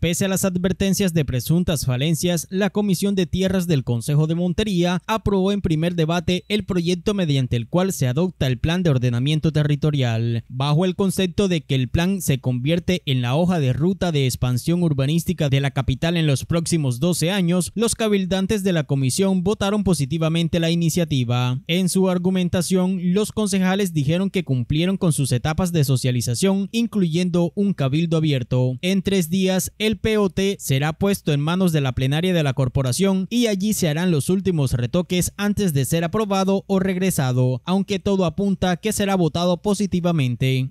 Pese a las advertencias de presuntas falencias, la Comisión de Tierras del Consejo de Montería aprobó en primer debate el proyecto mediante el cual se adopta el Plan de Ordenamiento Territorial, bajo el concepto de que el plan se convierte en la hoja de ruta de expansión urbanística de la capital en los próximos 12 años, los cabildantes de la comisión votaron positivamente la iniciativa. En su argumentación, los concejales dijeron que cumplieron con sus etapas de socialización, incluyendo un cabildo abierto. En tres días, el POT será puesto en manos de la plenaria de la corporación y allí se harán los últimos retoques antes de ser aprobado o regresado, aunque todo apunta que será votado positivamente.